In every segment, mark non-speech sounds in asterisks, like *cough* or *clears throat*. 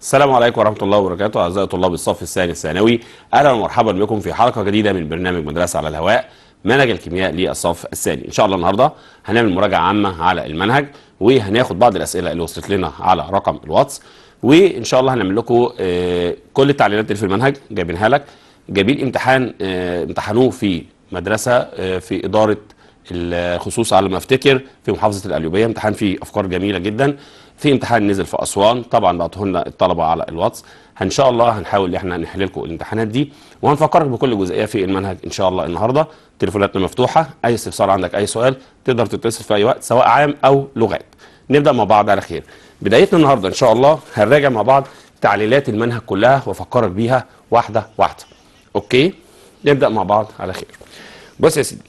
السلام عليكم ورحمة الله وبركاته أعزائي طلاب الصف الثاني الثانوي أهلا ومرحبا بكم في حلقة جديدة من برنامج مدرسة على الهواء منهج الكيمياء للصف الثاني إن شاء الله النهاردة هنعمل مراجعة عامة على المنهج وهناخد بعض الأسئلة اللي وصلت لنا على رقم الواتس وإن شاء الله هنعمل لكم آه، كل التعليمات اللي في المنهج جايبينها لك جايبين امتحان آه، امتحنوه في مدرسة آه، في إدارة الخصوص على ما افتكر في محافظة الاليوبيه امتحان فيه أفكار جميلة جدا في امتحان نزل في اسوان طبعا بعته لنا الطلبه على الواتس ان شاء الله هنحاول ان احنا نحل لكم الامتحانات دي وهنفكرك بكل جزئيه في المنهج ان شاء الله النهارده تليفوناتنا مفتوحه اي استفسار عندك اي سؤال تقدر تتصل في اي وقت سواء عام او لغات نبدا مع بعض على خير بدايتنا النهارده ان شاء الله هنراجع مع بعض تعليلات المنهج كلها وافكرك بيها واحده واحده اوكي نبدا مع بعض على خير بص يا سيدي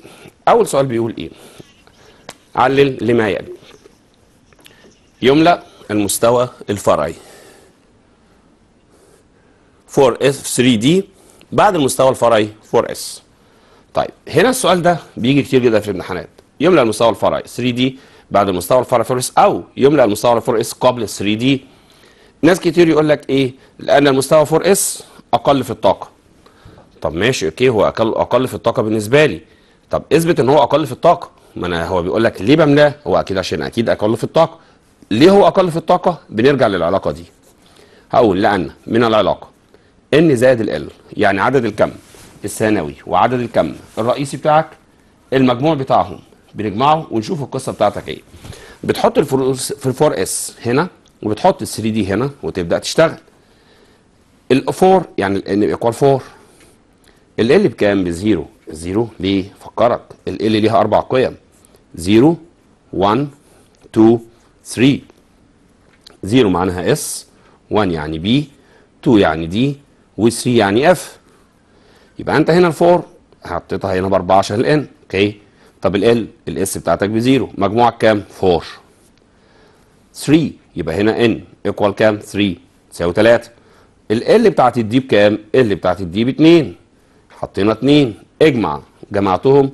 اول سؤال بيقول ايه علل لما يلي يملأ المستوى الفرعي 4 s 3 d بعد المستوى الفرعي 4 s طيب هنا السؤال ده بيجي كتير جدا في الامتحانات يملأ المستوى الفرعي 3 d بعد المستوى الفرعي 4 s او يملأ المستوى الفرعي 4 s قبل 3 d ناس كتير يقول لك ايه لان المستوى 4 4S اقل في الطاقه طب ماشي اوكي هو اقل اقل في الطاقه بالنسبه لي طب اثبت ان هو اقل في الطاقه ما انا هو بيقول لك ليه بملاه هو اكيد عشان اكيد اقل في الطاقه ليه هو اقل في الطاقه بنرجع للعلاقه دي هقول لان من العلاقه ان زائد ال يعني عدد الكم الثانوي وعدد الكم الرئيسي بتاعك المجموع بتاعهم بنجمعه ونشوف القصه بتاعتك ايه بتحط الفلوس في الفور اس هنا وبتحط ال 3 دي هنا وتبدا تشتغل ال 4 يعني ال ان ايكوال 4 ال ال بكام بزيرو زيرو ليه فكرك ال ال ليها اربع قيم 0 1 2 3 0 معناها اس 1 يعني بي 2 يعني دي و3 يعني اف يبقى انت هنا الفور حطيتها هنا ب 4 عشان ال ان اوكي طب ال الاس بتاعتك ب 0 مجموعك كام 4 3 يبقى هنا ان ايكوال كام 3 تساوي 3 ال بتاعت الدي بكام ال بتاعت الدي ب 2 حطينا 2 اجمع جمعتهم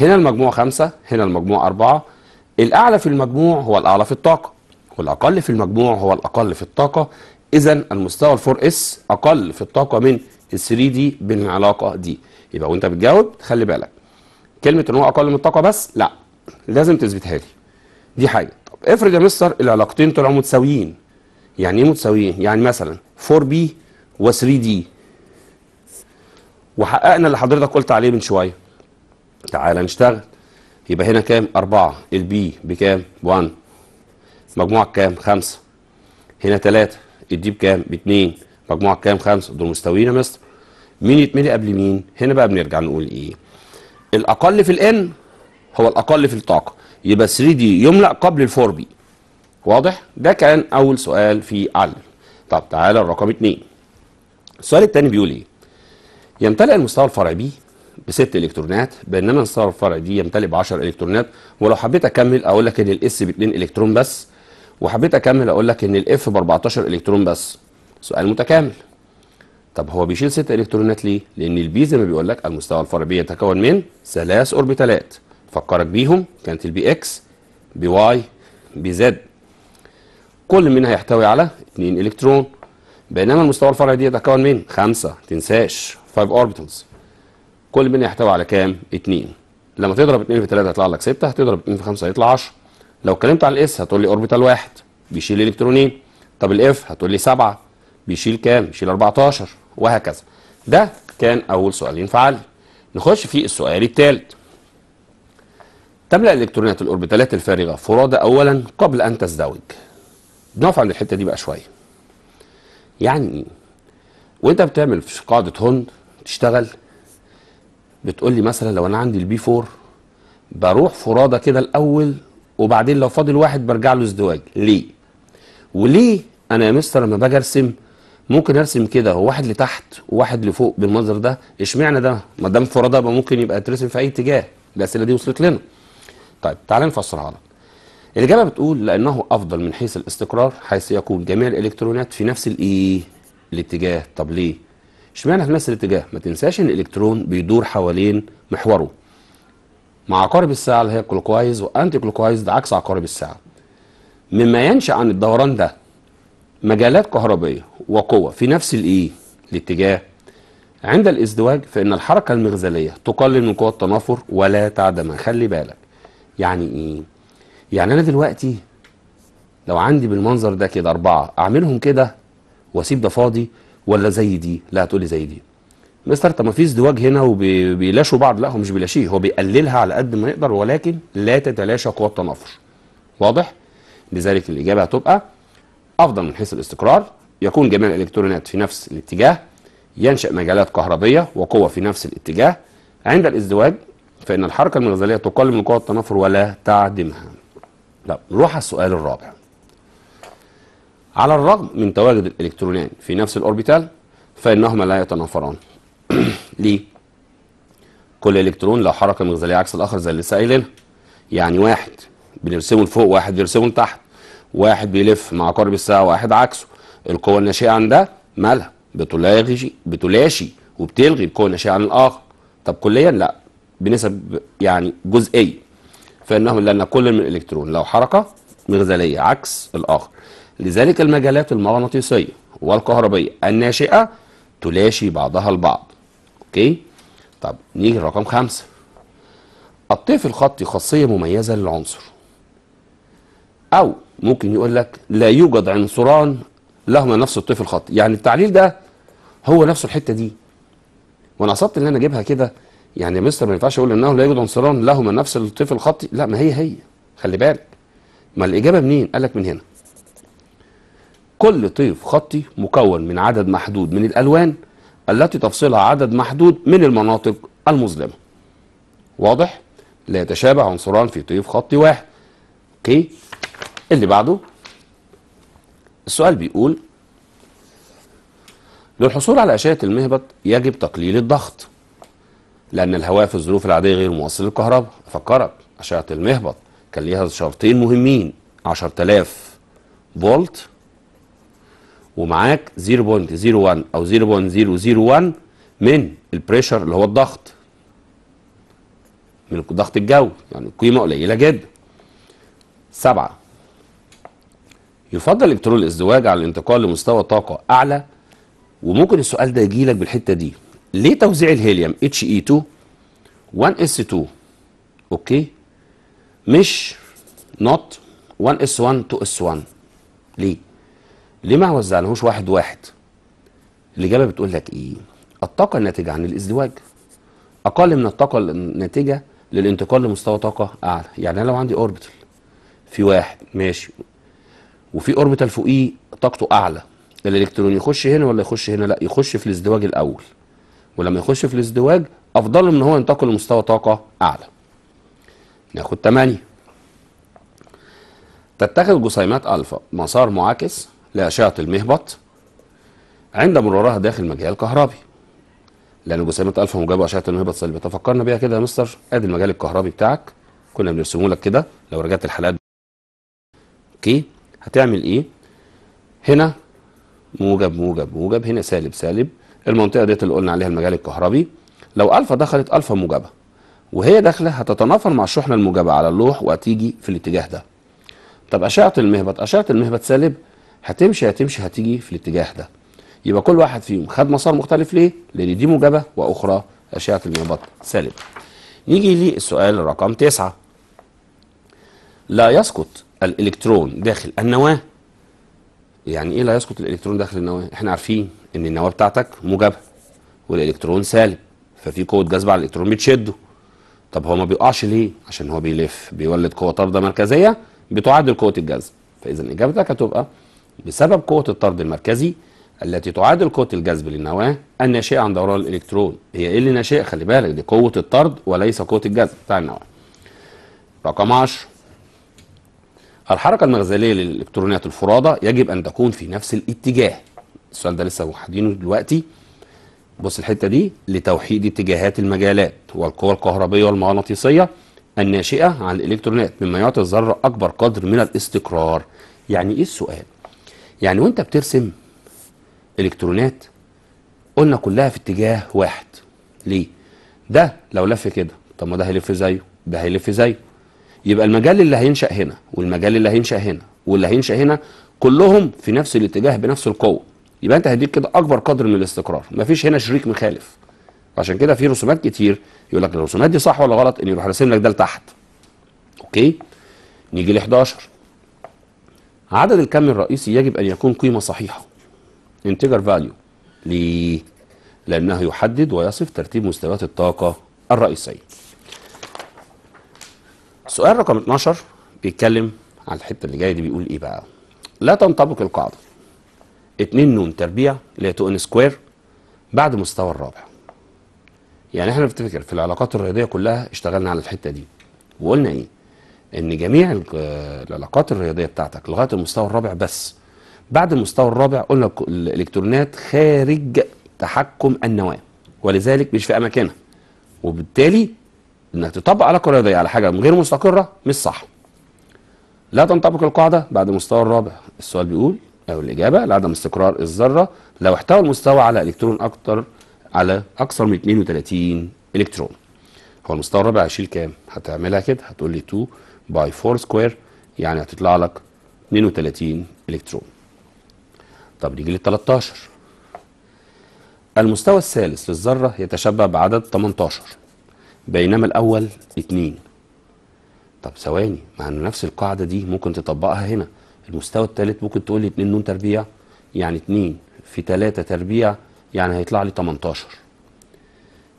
هنا المجموع 5 هنا المجموع 4 الأعلى في المجموع هو الأعلى في الطاقة والأقل في المجموع هو الأقل في الطاقة إذا المستوى الفور اس أقل في الطاقة من ال 3 دي بالعلاقة دي يبقى وأنت بتجاوب خلي بالك كلمة إن هو أقل من الطاقة بس لا لازم تثبتها لي دي حاجة طب افرض يا مستر العلاقتين طلعوا متساويين يعني إيه متساويين؟ يعني مثلا 4 بي و 3 دي وحققنا اللي حضرتك قلت عليه من شوية تعالى نشتغل يبقى هنا كام أربعة البي بكام 1 مجموعة كام؟ خمسة هنا تلاتة الدي بكام باتنين مجموعة كام؟ خمسة دول مستويين يا مستر مين يتملي قبل مين هنا بقى بنرجع نقول ايه الاقل في الان هو الاقل في الطاقه يبقى 3 دي يملا قبل ال 4 بي واضح ده كان اول سؤال في علم طب تعالى الرقم 2 السؤال الثاني بيقول ايه يمتلئ المستوى الفرعي بي بست الكترونات بينما الثوره الفرعي دي يمتلئ ب 10 الكترونات ولو حبيت اكمل اقول لك ان الاس ب 2 الكترون بس وحبيت اكمل اقول لك ان الاف ب 14 الكترون بس سؤال متكامل طب هو بيشيل 6 الكترونات ليه لان البي زي ما بيقول لك المستوى الفرعي بيتكون من ثلاث اوربيتالات فكرك بيهم كانت البي اكس بي واي بي زد كل منها يحتوي على 2 الكترون بينما المستوى الفرعي دي يتكون من 5 تنساش 5 اوربيتالز كل منها يحتوي على كام 2 لما تضرب 2 في 3 هيطلع لك 6 هتضرب 2 في 5 هيطلع 10 لو اتكلمت على الاس هتقول لي اوربيتال واحد بيشيل الكترونين طب الاف هتقول لي 7 بيشيل كام بيشيل 14 وهكذا ده كان اول سؤال ينفع لي نخش في السؤال الثالث تملا الالكترونات الاوربيتالات الفارغه فرادى اولا قبل ان تزدوج نقف عند الحته دي بقى شويه يعني وانت بتعمل في قاعده هوند تشتغل بتقول لي مثلا لو انا عندي البي 4 بروح فرادة كده الاول وبعدين لو فاضل واحد برجع له ازدواج ليه وليه انا يا مستر لما باجي ارسم ممكن ارسم كده واحد لتحت وواحد لفوق بالمنظر ده اشمعنى ده ما دام فرادة يبقى ممكن يبقى ترسم في اي اتجاه الاسئله دي وصلت لنا طيب تعال نفسرها لك الاجابه بتقول لانه افضل من حيث الاستقرار حيث يكون جميع الالكترونات في نفس الايه الاتجاه طب ليه اشمعنى في نفس الاتجاه ما تنساش ان الالكترون بيدور حوالين محوره مع عقارب الساعه اللي هي كلوكوايز وانتي كلوكوايز ده عكس عقارب الساعه مما ينشا عن الدوران ده مجالات كهربيه وقوه في نفس الايه e الاتجاه عند الازدواج فان الحركه المغزليه تقلل من قوه التنافر ولا تعدمها خلي بالك يعني ايه يعني انا دلوقتي لو عندي بالمنظر ده كده اربعه اعملهم كده واسيب ده فاضي ولا زي دي لا هتقولي زي دي مستر طب ما في ازدواج هنا وبيلاشوا بعض لا هو مش بيلاشيه هو بيقللها على قد ما يقدر ولكن لا تتلاشى قوى التنافر واضح لذلك الاجابه هتبقى افضل من حيث الاستقرار يكون جميع الالكترونات في نفس الاتجاه ينشا مجالات كهربيه وقوه في نفس الاتجاه عند الازدواج فان الحركه المغزليه تقلل من قوى التنافر ولا تعدمها لا نروح على السؤال الرابع على الرغم من تواجد الالكترونين في نفس الأوربيتال فإنهما لا يتنافران *clears throat* ليه؟ كل إلكترون لو حركة مغزلية عكس الآخر زي اللي لسه قايلينها يعني واحد بنرسمه لفوق واحد بنرسمه لتحت واحد بيلف مع قارب الساعة واحد عكسه القوة الناشئة عن ده مالها بتلاغي بتلاشي وبتلغي القوة الناشئة عن الآخر طب كليا لا بنسب يعني جزئية فإنهم لأن كل من الإلكترون لو حركة مغزلية عكس الآخر لذلك المجالات المغناطيسية والكهربية الناشئة تلاشي بعضها البعض اوكي طب نيجي رقم خمسة الطيف الخطي خاصية مميزة للعنصر أو ممكن يقول لك لا يوجد عنصران لهما نفس الطيف الخطي يعني التعليل ده هو نفسه الحتة دي وأنا قصدت إن أنا أجيبها كده يعني يا مستر ما ينفعش أقول إنه لا يوجد عنصران لهما نفس الطيف الخطي لا ما هي هي خلي بالك ما الإجابة منين؟ قال لك من هنا كل طيف خطي مكون من عدد محدود من الألوان التي تفصلها عدد محدود من المناطق المظلمة واضح؟ لا يتشابه عنصران في طيف خطي واحد اوكي اللي بعده السؤال بيقول للحصول على أشعة المهبط يجب تقليل الضغط لأن الهواء في الظروف العادية غير موصل للكهرباء فكرت أشعة المهبط كان ليها شرطين مهمين 10000 فولت ومعاك 0.01 او 0.001 من البريشر اللي هو الضغط من ضغط الجو يعني قيمه قليله جدا سبعة يفضل الكترون الازدواج على الانتقال لمستوى طاقه اعلى وممكن السؤال ده يجي لك بالحته دي ليه توزيع الهيليوم HE2 1s2 اوكي مش نوت 1s1 2s1 ليه ليه ما وزعناهوش واحد واحد الإجابة بتقول لك إيه الطاقة الناتجة عن الازدواج أقل من الطاقة الناتجة للانتقال لمستوى طاقة أعلى يعني أنا لو عندي أوربيتال في واحد ماشي وفي أوربيتال فوقيه طاقته أعلى الإلكترون يخش هنا ولا يخش هنا لا يخش في الازدواج الأول ولما يخش في الازدواج أفضل من هو ينتقل لمستوى طاقة أعلى ناخد 8 تتخذ جسيمات ألفا مسار معاكس لأشعة المهبط عند مرورها داخل مجال الكهربي لأن جسيمة ألفا موجبة أشعة المهبط سلبية تفكرنا بيها كده يا مستر أدي المجال الكهربي بتاعك كنا بنرسمه لك كده لو رجعت الحلقات اوكي هتعمل إيه هنا موجب موجب موجب هنا سالب سالب المنطقة ديت اللي قلنا عليها المجال الكهربي لو ألفا دخلت ألفا موجبة وهي داخلة هتتنافر مع الشحنة الموجبة على اللوح وهتيجي في الاتجاه ده طب أشعة المهبط أشعة المهبط سالب هتمشي هتمشي هتيجي في الاتجاه ده يبقى كل واحد فيهم خد مسار مختلف ليه؟ لأن دي موجبة وأخرى أشعة المنبط سالبة. نيجي للسؤال رقم تسعة. لا يسقط الإلكترون داخل النواة. يعني إيه لا يسقط الإلكترون داخل النواة؟ إحنا عارفين إن النواة بتاعتك موجبة والإلكترون سالب ففي قوة جذب على الإلكترون بتشده. طب هو ما بيقعش ليه؟ عشان هو بيلف بيولد قوة طاردة مركزية بتعادل قوة الجذب. فإذا إجابتك هتبقى بسبب قوة الطرد المركزي التي تعادل قوة الجذب للنواة الناشئة عن دوران الإلكترون هي إيه اللي ناشئة خلي بالك دي قوة الطرد وليس قوة الجذب بتاع النواة رقم 10 الحركة المغزلية للإلكترونات الفرادة يجب أن تكون في نفس الاتجاه السؤال ده لسه موحدينه دلوقتي بص الحتة دي لتوحيد اتجاهات المجالات والقوى الكهربية والمغناطيسية الناشئة عن الإلكترونات مما يعطي الذرة أكبر قدر من الاستقرار يعني إيه السؤال يعني وانت بترسم الكترونات قلنا كلها في اتجاه واحد ليه ده لو لف كده طب ما ده هيلف زيه ده هيلف زيه يبقى المجال اللي هينشا هنا والمجال اللي هينشا هنا واللي هينشا هنا كلهم في نفس الاتجاه بنفس القوه يبقى انت هديك كده اكبر قدر من الاستقرار مفيش هنا شريك مخالف عشان كده في رسومات كتير يقول لك الرسومات دي صح ولا غلط ان يروح راسم لك ده لتحت اوكي نيجي ل 11 عدد الكم الرئيسي يجب أن يكون قيمة صحيحة انتجر فاليو ليه؟ لأنه يحدد ويصف ترتيب مستويات الطاقة الرئيسية سؤال رقم 12 بيتكلم على الحتة اللي جاية دي بيقول إيه بقى لا تنطبق القاعدة 2 نون تربيع اللي هي 2 سكوير بعد مستوى الرابع يعني احنا بنفتكر في العلاقات الرياضية كلها اشتغلنا على الحتة دي وقلنا ايه ان جميع العلاقات الرياضيه بتاعتك لغايه المستوى الرابع بس بعد المستوى الرابع قلنا الالكترونات خارج تحكم النواه ولذلك مش في اماكنها وبالتالي انك تطبق علاقه رياضيه على حاجه غير مستقره مش صح لا تنطبق القاعده بعد المستوى الرابع السؤال بيقول او الاجابه لعدم استقرار الذره لو احتوى المستوى على الكترون اكتر على اكثر من 32 الكترون هو المستوى الرابع هيشيل كام هتعملها كده هتقول لي 2 باي 4 سكوير يعني هتطلع لك 32 الكترون طب نيجي لل 13 المستوى الثالث للذرة يتشبه بعدد 18 بينما الأول 2 طب ثواني مع أن نفس القاعدة دي ممكن تطبقها هنا المستوى الثالث ممكن تقول لي 2 نون تربيع يعني 2 في 3 تربيع يعني هيطلع لي 18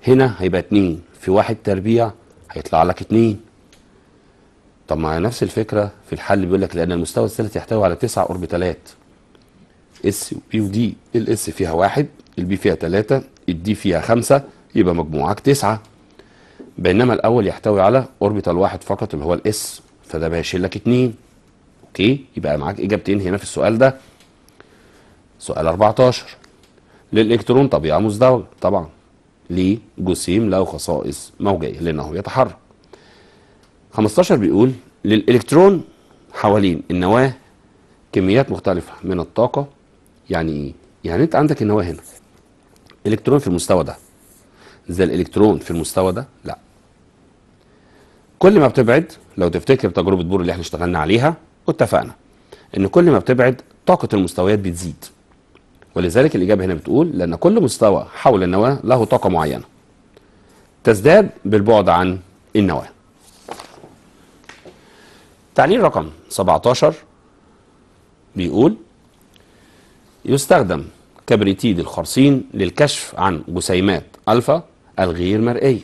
هنا هيبقى 2 في 1 تربيع هيطلع لك 2 طب ما نفس الفكره في الحل بيقول لك لان المستوى الثالث يحتوي على تسع اوربيتالات اس وبي ودي الاس فيها واحد البي فيها ثلاثة الدي فيها خمسة يبقى مجموعك تسعة بينما الاول يحتوي على اوربيتال واحد فقط اللي هو الاس فده يشيل لك اتنين اوكي يبقى معاك اجابتين هنا في السؤال ده سؤال 14 للالكترون طبيعه مزدوجه طبعا ليه جسيم له خصائص موجيه لانه يتحرك 15 بيقول للإلكترون حوالين النواة كميات مختلفة من الطاقة يعني إيه؟ يعني أنت عندك النواة هنا إلكترون في المستوى ده زي الإلكترون في المستوى ده لا كل ما بتبعد لو تفتكر تجربة بور اللي احنا اشتغلنا عليها واتفقنا ان كل ما بتبعد طاقة المستويات بتزيد ولذلك الإجابة هنا بتقول لأن كل مستوى حول النواة له طاقة معينة تزداد بالبعد عن النواه تعليل رقم 17 بيقول يستخدم كبريتيد الخرسين للكشف عن جسيمات ألفا الغير مرئية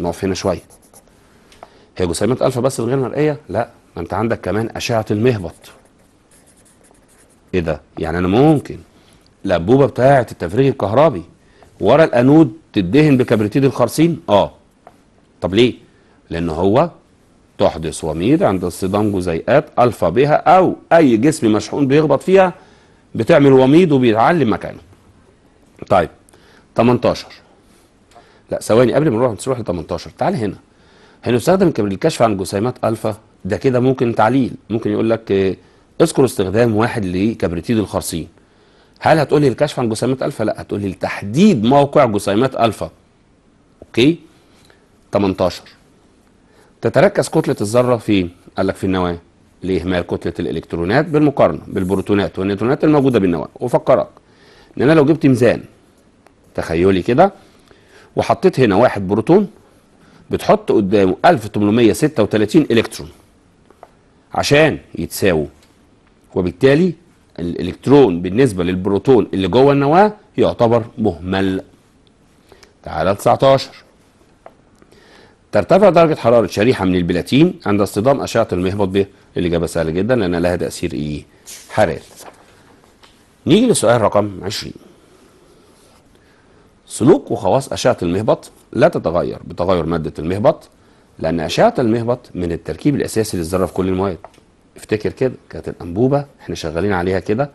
نقف هنا شوية هي جسيمات ألفا بس الغير مرئية؟ لا ما أنت عندك كمان أشعة المهبط إيه ده؟ يعني أنا ممكن لبوبه بتاعة التفريغ الكهربي ورا الأنود تدهن بكبريتيد الخرسين؟ آه طب ليه؟ لأن هو تحدث وميد عند اصطدام جزيئات ألفا بها أو أي جسم مشحون بيخبط فيها بتعمل وميد وبيتعلم مكانه طيب 18 لا ثواني قبل ما نروح نروح ل 18 تعال هنا هنستخدم الكشف عن جسيمات ألفا ده كده ممكن تعليل ممكن يقول لك آه، اذكر استخدام واحد لكبريتيد الخرسين هل هتقول لي الكشف عن جسيمات ألفا لا هتقول لي تحديد موقع جسيمات ألفا اوكي 18 تتركز كتلة الذرة في قال لك في النواة لإهمال كتلة الإلكترونات بالمقارنة بالبروتونات والنيوترونات الموجودة بالنواة وفكرك إن أنا لو جبت ميزان تخيلي كده وحطيت هنا واحد بروتون بتحط قدامه 1836 إلكترون عشان يتساووا وبالتالي الإلكترون بالنسبة للبروتون اللي جوه النواة يعتبر مهمل تعالى 19 ترتفع درجة حرارة شريحة من البلاتين عند اصطدام أشعة المهبط به الإجابة سهلة جدا لأن لها تأثير إيه حراري نيجي لسؤال رقم 20 سلوك وخواص أشعة المهبط لا تتغير بتغير مادة المهبط لأن أشعة المهبط من التركيب الأساسي للذرة في كل المواد افتكر كده كانت الأنبوبة احنا شغالين عليها كده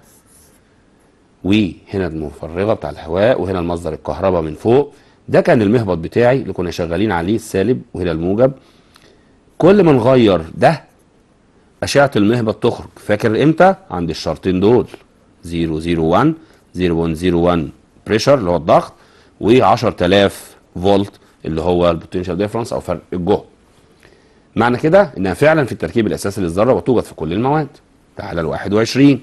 وهنا المفرغة بتاع الهواء وهنا المصدر الكهرباء من فوق ده كان المهبط بتاعي اللي كنا شغالين عليه السالب وهنا الموجب كل ما نغير ده أشعة المهبط تخرج فاكر إمتى؟ عند الشرطين دول 001 0101 بريشر اللي هو الضغط و10000 فولت اللي هو البوتنشال ديفرنس أو فرق الجهد معنى كده إنها فعلا في التركيب الأساسي للذرة وتوجد في كل المواد تعالى ال 21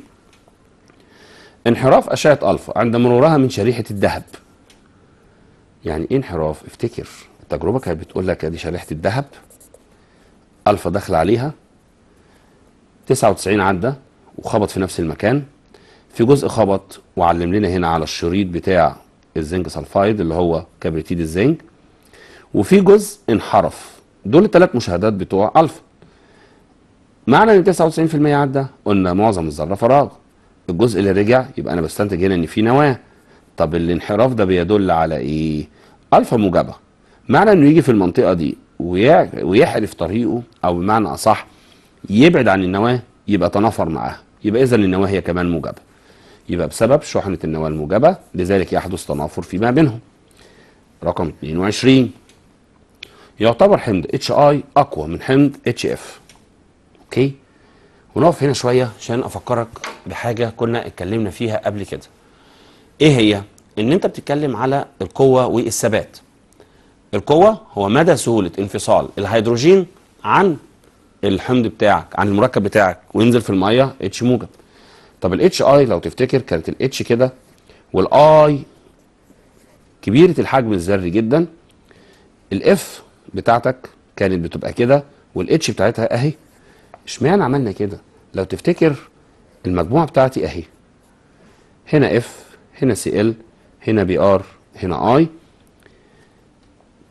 انحراف أشعة ألفا عند مرورها من شريحة الذهب يعني ايه انحراف افتكر التجربه كانت بتقول لك ادي شريحه الذهب الفا دخل عليها 99 عدى وخبط في نفس المكان في جزء خبط وعلم لنا هنا على الشريط بتاع الزنك سلفايد اللي هو كبريتيد الزنك وفي جزء انحرف دول الثلاث مشاهدات بتوع الفا معنى ان 99% عدى قلنا معظم الذره فراغ الجزء اللي رجع يبقى انا بستنتج هنا ان في نواه طب الانحراف ده بيدل على ايه الفا موجبه معنى انه يجي في المنطقه دي ويحرف طريقه او بمعنى اصح يبعد عن النواه يبقى تنافر معاها يبقى اذا النواه هي كمان موجبه يبقى بسبب شحنه النواه الموجبه لذلك يحدث تنافر فيما بينهم رقم 22 يعتبر حمض اتش اي اقوى من حمض اتش اف اوكي ونقف هنا شويه عشان افكرك بحاجه كنا اتكلمنا فيها قبل كده ايه هي ان انت بتتكلم على القوه والثبات القوه هو مدى سهوله انفصال الهيدروجين عن الحمض بتاعك عن المركب بتاعك وينزل في الميه اتش موجب طب الاتش اي لو تفتكر كانت الاتش كده والاي كبيره الحجم الذري جدا الاف بتاعتك كانت بتبقى كده والاتش بتاعتها اهي اشمعنى عملنا كده لو تفتكر المجموعه بتاعتي اهي هنا اف هنا سي ال هنا بي ار هنا اي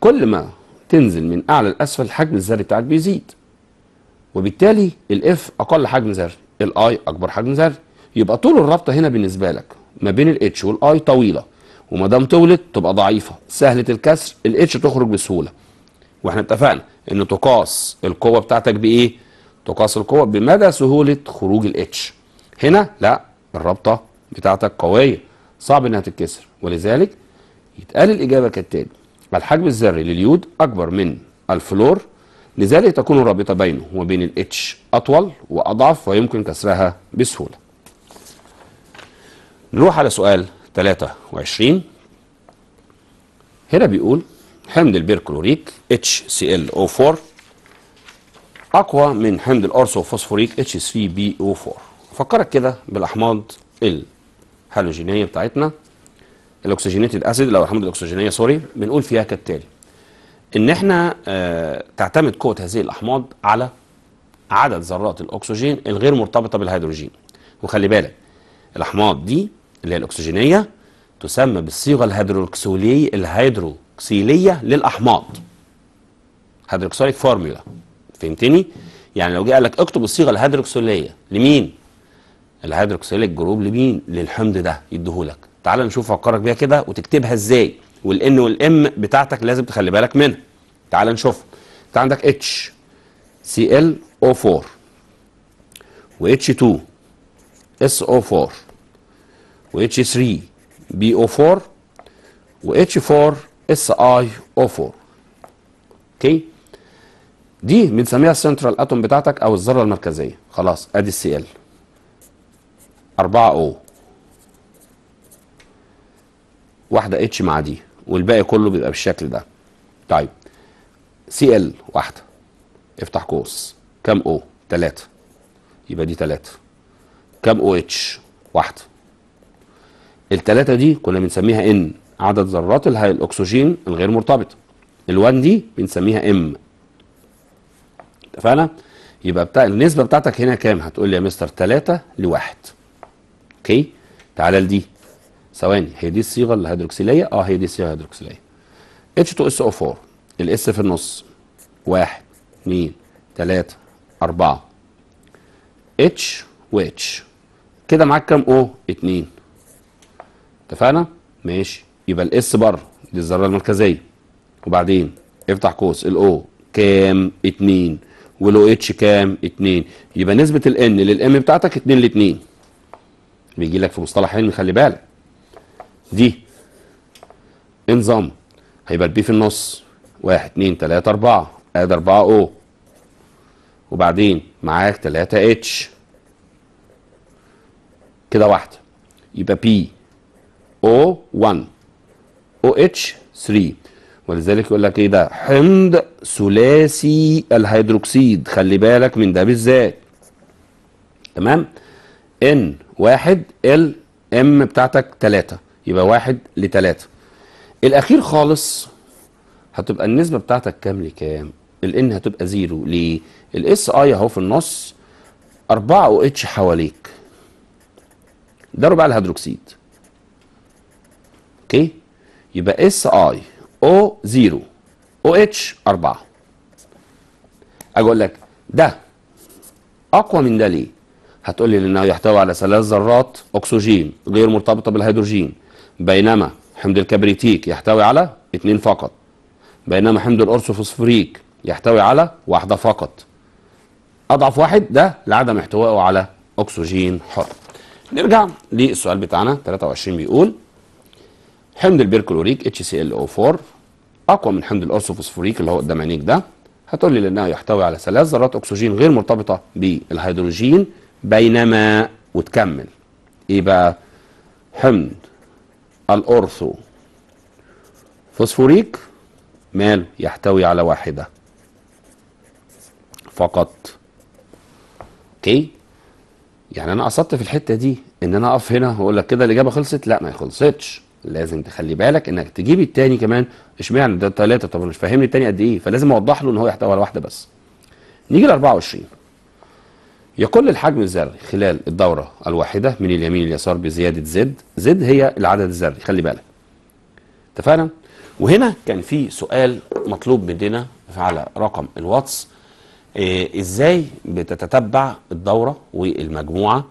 كل ما تنزل من اعلى لاسفل الحجم الذري بتاعك بيزيد وبالتالي الاف اقل حجم ذري الاي اكبر حجم ذري يبقى طول الرابطه هنا بالنسبه لك ما بين الاتش والاي طويله وما دام طولت تبقى ضعيفه سهله الكسر الاتش تخرج بسهوله واحنا اتفقنا ان تقاس القوه بتاعتك بايه تقاس القوه بمدى سهوله خروج الاتش هنا لا الرابطه بتاعتك قويه صعب انها تتكسر ولذلك يتقال الاجابه كالتالي الحجم الذري لليود اكبر من الفلور لذلك تكون الرابطه بينه وبين الاتش اطول واضعف ويمكن كسرها بسهوله نروح على سؤال 23 هنا بيقول حمض البيركلوريك او 4 أقوى من حمض الارثوفوسفوريك اتش 3 او 4 فكرك كده بالأحماض الهالوجينيه بتاعتنا الاكسجينيتد اسيد لو الحمض الاكسجينيه سوري بنقول فيها كالتالي ان احنا آه تعتمد قوه هذه الاحماض على عدد ذرات الاكسجين الغير مرتبطه بالهيدروجين وخلي بالك الاحماض دي اللي هي الاكسجينيه تسمى بالصيغه الهيدروكسيليه الهيدروكسيليه للاحماض هيدروكسيليك فورمولا فهمتني يعني لو جه قال لك اكتب الصيغه الهيدروكسيليه لمين الهيدروكسيليك جروب لمين للحمض ده يديهولك تعال نشوف افكرك بيها كده وتكتبها ازاي والان والام بتاعتك لازم تخلي بالك منها تعال نشوف انت عندك اتش سي ال او 4 و اتش 2 اس او 4 و اتش 3 بي او 4 و اتش 4 اس اي او 4 اوكي دي بنسميها السنترال اتوم بتاعتك او الذره المركزيه خلاص ادي السي ال 4 او واحده اتش مع دي والباقي كله بيبقى بالشكل ده طيب سي ال واحده افتح قوس كام او تلاتة يبقى دي تلاتة كام او اتش واحده الثلاثه دي كنا بنسميها ان عدد ذرات الاكسجين الغير مرتبطه ال1 دي بنسميها ام اتفقنا يبقى بتاع النسبه بتاعتك هنا كام هتقول لي يا مستر 3 لواحد اوكي تعالى لدي ثواني هي دي الصيغه الهيدروكسيليه اه هي دي الصيغه الهيدروكسيليه H2SO4 الاس في النص واحد اثنين ثلاثة أربعة اتش واتش كده معاك كام او اتنين اتفقنا ماشي يبقى الاس بره دي الذره المركزيه وبعدين افتح قوس الاو كام اتنين والاو اتش كام اتنين يبقى نسبه الان للام بتاعتك اتنين لاتنين بيجي لك في مصطلح علمي خلي بالك دي انظام هيبقى البي في النص واحد اتنين تلاتة اربعة ادي اربعة او وبعدين معاك تلاتة اتش كده واحدة يبقى بي او 1 او اتش 3 ولذلك يقول لك ايه ده حمض ثلاثي الهيدروكسيد خلي بالك من ده بالذات تمام ان واحد ال ام بتاعتك تلاتة يبقى واحد لتلاتة الأخير خالص هتبقى النسبة بتاعتك كام لكام؟ الان هتبقى زيرو ليه؟ الاس اي اهو في النص 4 او اتش حواليك ده ربع الهيدروكسيد اوكي يبقى اس اي او 0 او اتش 4 اجي اقول لك ده اقوى من ده ليه؟ هتقول لي لأنه يحتوي على ثلاث ذرات أكسجين غير مرتبطة بالهيدروجين بينما حمض الكبريتيك يحتوي على اثنين فقط بينما حمض الأرسوفوسفوريك يحتوي على واحدة فقط أضعف واحد ده لعدم احتوائه على أكسجين حر نرجع للسؤال بتاعنا 23 بيقول حمض البيركلوريك HClO4 أقوى من حمض الارثوفوسفوريك اللي هو قدام عينيك ده هتقول لي لانه يحتوي على ثلاث ذرات أكسجين غير مرتبطة بالهيدروجين بينما وتكمل ايه بقى حمض الأورثو فوسفوريك مال يحتوي على واحدة فقط اوكي يعني انا قصدت في الحته دي ان انا اقف هنا واقول لك كده الاجابه خلصت لا ما خلصتش لازم تخلي بالك انك تجيب التاني كمان اشمعنى ده ثلاثه طب مش فاهمني التاني قد ايه فلازم اوضح له ان هو يحتوي على واحده بس نيجي ل 24 يقل الحجم الذري خلال الدورة الواحدة من اليمين اليسار بزيادة زد زد هي العدد الذري خلي بالك اتفقنا وهنا كان في سؤال مطلوب مننا على رقم الواتس إيه ازاي بتتتبع الدورة والمجموعة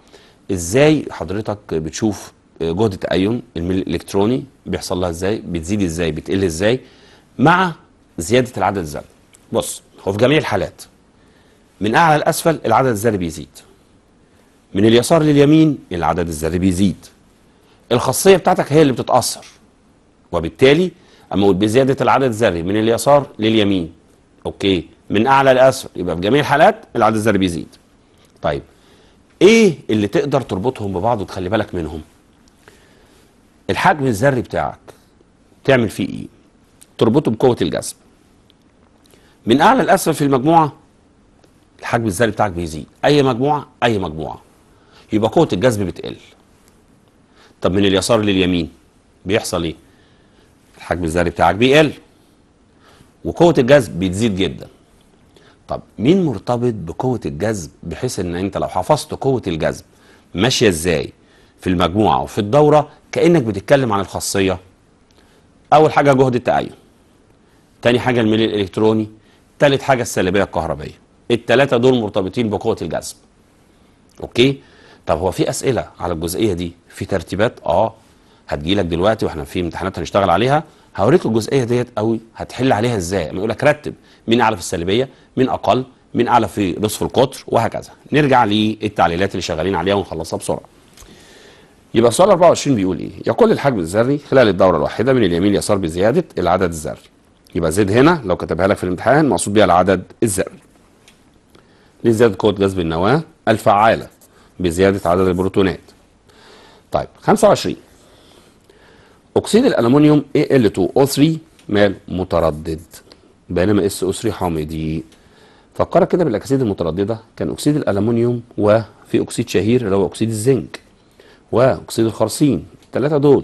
ازاي حضرتك بتشوف آه، جهد تأين الميل الالكتروني بيحصل لها ازاي بتزيد ازاي بتقل ازاي مع زيادة العدد الذري بص هو في جميع الحالات من أعلى لأسفل العدد الذري بيزيد من اليسار لليمين العدد الذري بيزيد الخاصية بتاعتك هي اللي بتتأثر وبالتالي أما بزيادة العدد الذري من اليسار لليمين أوكي من أعلى لأسفل يبقى في جميع الحالات العدد الذري بيزيد طيب إيه اللي تقدر تربطهم ببعض وتخلي بالك منهم الحجم الذري بتاعك تعمل فيه إيه تربطه بقوة الجذب من أعلى لأسفل في المجموعة الحجم الذري بتاعك بيزيد اي مجموعه اي مجموعه يبقى قوه الجذب بتقل طب من اليسار لليمين بيحصل ايه الحجم الذري بتاعك بيقل وقوه الجذب بتزيد جدا طب مين مرتبط بقوه الجذب بحيث ان انت لو حفظت قوه الجذب ماشيه ازاي في المجموعه وفي الدوره كانك بتتكلم عن الخاصيه اول حاجه جهد التأين تاني حاجه الميل الالكتروني تالت حاجه السلبيه الكهربائيه الثلاثه دول مرتبطين بقوه الجذب اوكي طب هو في اسئله على الجزئيه دي في ترتيبات اه هتجي لك دلوقتي واحنا في امتحانات هنشتغل عليها هوريك الجزئيه ديت قوي هتحل عليها ازاي ما يقولك رتب مين اعلى في السلبيه مين اقل مين اعلى في نصف القطر وهكذا نرجع للتعليلات اللي شغالين عليها ونخلصها بسرعه يبقى سؤال 24 بيقول ايه يقول الحجم الذري خلال الدوره الواحده من اليمين اليسار بزياده العدد الذري يبقى زد هنا لو كتبها لك في الامتحان مقصود بيها العدد الذري لزيادة قوة جذب النواة الفعالة بزيادة عدد البروتونات طيب 25 أكسيد الألمنيوم Al2O3 مال متردد بينما SO3 حامضي فكرك كده بالأكسيد المترددة كان أكسيد الألمنيوم وفي أكسيد شهير اللي هو أكسيد الزنك وأكسيد الخرسين الثلاثة دول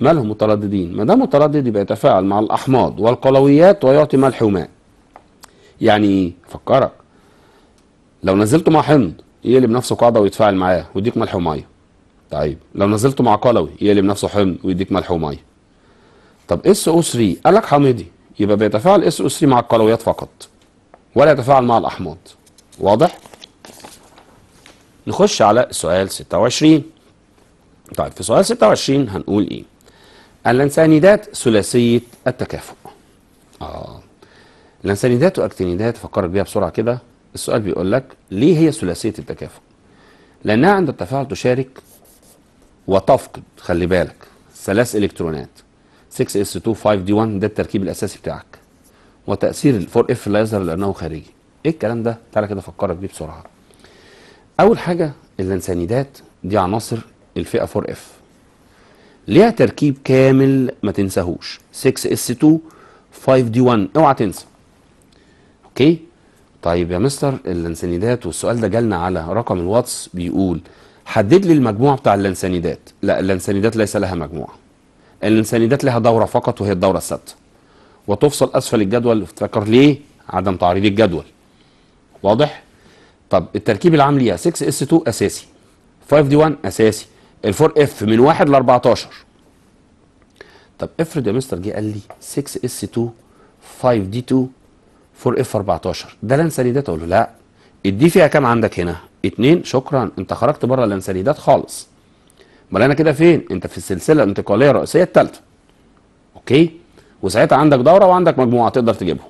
مالهم مترددين ما دام متردد يبقى يتفاعل مع الأحماض والقلويات ويعطي ملح وماء يعني فكرك لو نزلته مع حمض يقلب نفسه قاعده ويتفاعل معاه ويديك ملح وميه طيب لو نزلته مع قلوي يقلب نفسه حمض ويديك ملح وميه طب اس او 3 قال لك حامضي يبقى بيتفاعل اس او 3 مع القلويات فقط ولا يتفاعل مع الاحماض واضح نخش على سؤال 26 طيب في سؤال 26 هنقول ايه الانسانيدات ثلاثيه التكافؤ اه الانسانيدات واكتينيدات فكرت بيها بسرعه كده السؤال بيقول لك ليه هي ثلاثيه التكافؤ؟ لانها عند التفاعل تشارك وتفقد خلي بالك ثلاث الكترونات 6 s 2 5 d 1 ده التركيب الاساسي بتاعك وتاثير ال 4 f لا يظهر لانه خارجي ايه الكلام ده تعالى كده افكرك بيه بسرعه اول حاجه اللانسانيدات دي عناصر الفئه 4 f ليها تركيب كامل ما تنساهوش 6 s 2 5 d 1 اوعى تنسى اوكي طيب يا مستر اللانسانيدات والسؤال ده جالنا على رقم الواتس بيقول حدد لي المجموع بتاع اللانسانيدات لا اللانسانيدات ليس لها مجموعة اللانسانيدات لها دورة فقط وهي الدورة الثابتة وتفصل أسفل الجدول افتكر ليه عدم تعريض الجدول واضح طب التركيب العام ليها 6S2 أساسي 5 دي أساسي ال 4 اف من 1 ل 14 طب افرض يا مستر جه قال لي 6S2 5 دي 2 فور اف 14 ده لانسانيدات اقول له لا الدي فيها كام عندك هنا؟ اثنين شكرا انت خرجت بره اللانسانيدات خالص امال انا كده فين؟ انت في السلسله الانتقاليه الرئيسيه الثالثه اوكي؟ وساعتها عندك دوره وعندك مجموعه تقدر تجيبهم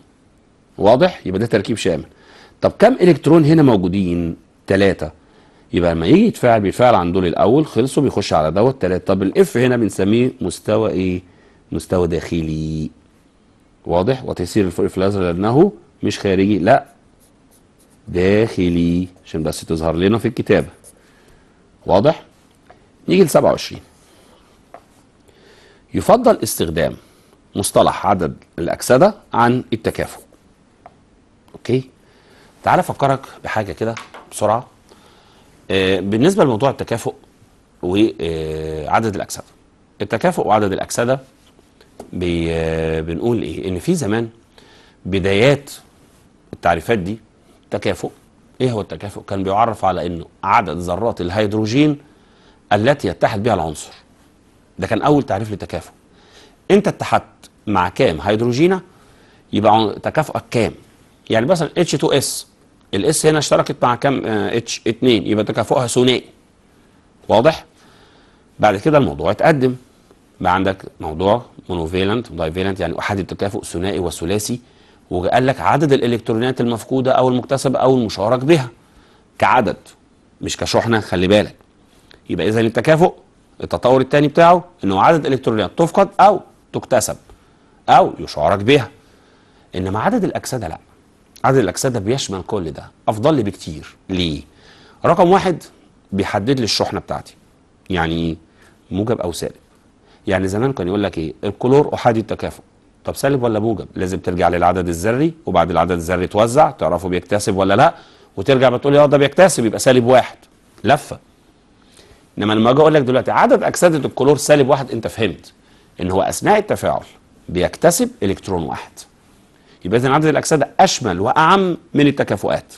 واضح؟ يبقى ده تركيب شامل طب كم الكترون هنا موجودين؟ ثلاثه يبقى لما يجي يتفاعل بيتفاعل عن دول الاول خلصوا بيخش على دوت ثلاثه طب الاف هنا بنسميه مستوى ايه؟ مستوى داخلي واضح وتيسير الفريق في الازرق لانه مش خارجي لا داخلي عشان بس تظهر لنا في الكتابه واضح نيجي ل 27 يفضل استخدام مصطلح عدد الاكسده عن التكافؤ اوكي تعالى افكرك بحاجه كده بسرعه آه بالنسبه لموضوع التكافؤ وعدد آه، الاكسده التكافؤ وعدد الاكسده بي بنقول ايه ان في زمان بدايات التعريفات دي تكافؤ ايه هو التكافؤ كان بيعرف على انه عدد ذرات الهيدروجين التي يتحد بها العنصر ده كان اول تعريف للتكافؤ انت اتحدت مع كام هيدروجينه يبقى تكافؤك كام يعني مثلا H2S الاس هنا اشتركت مع كام آه، اتش 2 يبقى تكافؤها ثنائي واضح بعد كده الموضوع اتقدم بقى عندك موضوع مونوفيلنت ودايفيلنت يعني احادي التكافؤ ثنائي وثلاثي وقال لك عدد الالكترونات المفقوده او المكتسبه او المشارك بها كعدد مش كشحنه خلي بالك يبقى اذا التكافؤ التطور الثاني بتاعه انه عدد الالكترونات تفقد او تكتسب او يشارك بها انما عدد الاكسده لا عدد الاكسده بيشمل كل ده افضل لي بكتير ليه رقم واحد بيحدد لي الشحنه بتاعتي يعني ايه موجب او سالب يعني زمان كان يقول لك ايه الكلور احادي التكافؤ طب سالب ولا موجب لازم ترجع للعدد الذري وبعد العدد الذري توزع تعرفه بيكتسب ولا لا وترجع بتقول يا ده بيكتسب يبقى سالب واحد لفه انما لما اجي اقول لك دلوقتي عدد اكسده الكلور سالب واحد انت فهمت ان هو اثناء التفاعل بيكتسب الكترون واحد يبقى اذا عدد الاكسده اشمل واعم من التكافؤات